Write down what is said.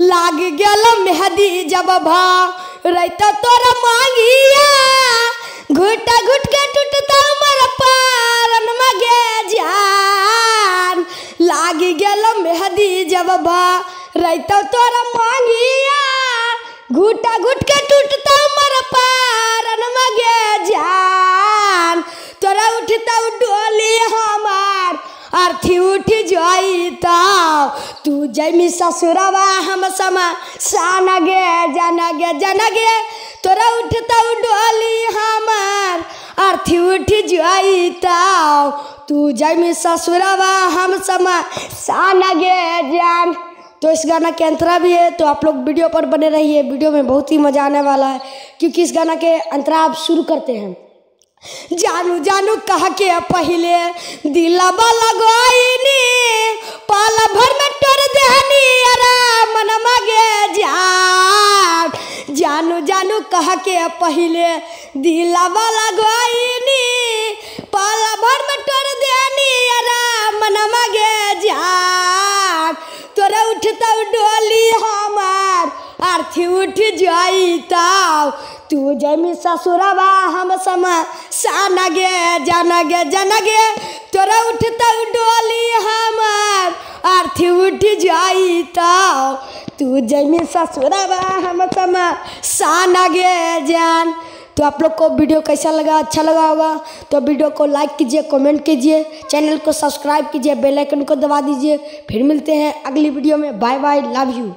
लाग गल मेहदी जब भा रैता तोरा मांगिया घुटा घुट के टूटता मर पारन मगे जान लाग गल मेहदी जब भा रैता तोरा मांगिया घुटा घुट के टूटता मर पारन मगे जान तोरा उठता उड़ देखी उठ जाईता तू जैमी ससुरवा हम समा सानगे जनगे जनगे तोरा उठता डोली हमार अर्थी उठ जाईता तू जैमी ससुरवा हम समा सानगे जान तो इस गाना के अंतरा भी है तो आप लोग वीडियो पर बने रहिए वीडियो में बहुत ही मज़ा आने वाला है क्योंकि इस गाना के अंतरा आप शुरू करते हैं जानू जानू कह के पहले दिलबा लगोइनी पाल भर में टोर देहनी अरे मन मगे जान जानू जानू कह के पहले दिलबा लगोइनी पाल भर में हाथी उठ जाइताओ तू जमी ससुरबा हम समय सनगे जनगे जनगे तोरा उठता डोली हमार आरती उठ जाइताओ तू जमी ससुरबा हम समय सनगे जान तो आप लोग को वीडियो कैसा लगा अच्छा लगा होगा तो वीडियो को लाइक कीजिए कमेंट कीजिए चैनल को सब्सक्राइब कीजिए बेल आइकन को दबा दीजिए फिर मिलते हैं अगली वीडियो में बाय बाय लव यू